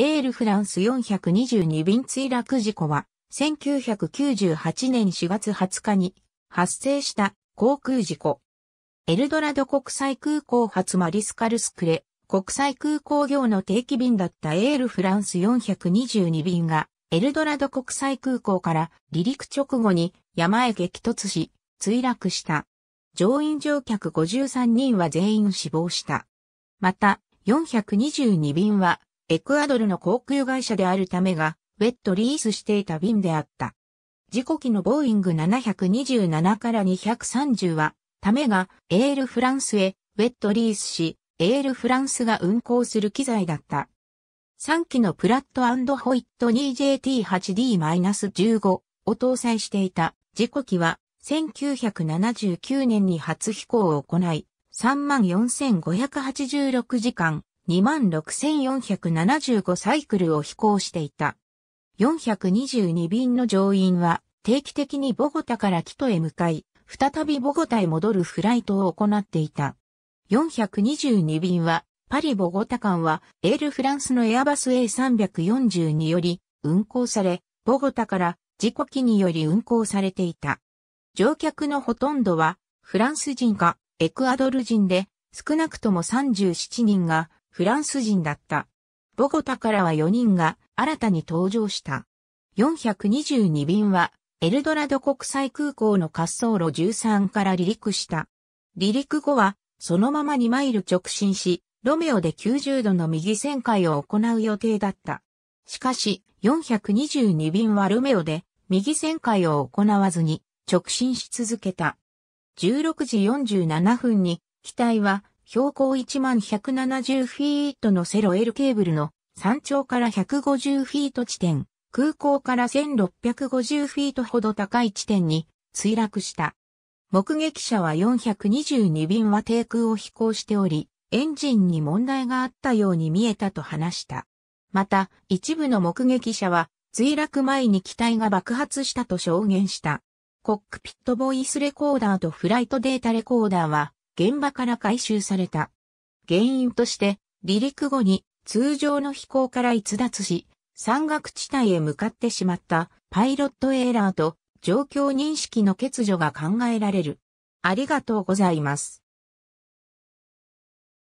エールフランス422便墜落事故は、1998年4月20日に発生した航空事故。エルドラド国際空港発マリスカルスクレ国際空港業の定期便だったエールフランス422便がエルドラド国際空港から離陸直後に山へ激突し墜落した。乗員乗客53人は全員死亡した。また422便はエクアドルの航空会社であるためが、ウェットリースしていた便であった。事故機のボーイング727から230は、ためがエールフランスへウェットリースし、エールフランスが運航する機材だった。3機のプラットホイット 2JT8D-15 を搭載していた事故機は1979年に初飛行を行い、34,586時間26,475サイクルを飛行していた。422便の乗員は定期的にボゴタからキトへ向かい、再びボゴタへ戻るフライトを行っていた。422便はパリ・ボゴタ間はエール・フランスのエアバス A340 により運行され、ボゴタから事故機により運行されていた。乗客のほとんどはフランス人かエクアドル人で少なくとも37人がフランス人だった。ボゴタからは4人が新たに登場した。422便はエルドラド国際空港の滑走路13から離陸した。離陸後はそのまま2マイル直進し、ロメオで90度の右旋回を行う予定だった。しかし、422便はロメオで右旋回を行わずに直進し続けた。16時47分に機体は標高1万170フィートのセロエルケーブルの山頂から150フィート地点、空港から1650フィートほど高い地点に墜落した。目撃者は422便は低空を飛行しており、エンジンに問題があったように見えたと話した。また、一部の目撃者は、墜落前に機体が爆発したと証言した。コックピットボイスレコーダーとフライトデータレコーダーは、現場から回収された。原因として、離陸後に通常の飛行から逸脱し、山岳地帯へ向かってしまったパイロットエラーと状況認識の欠如が考えられる。ありがとうございます。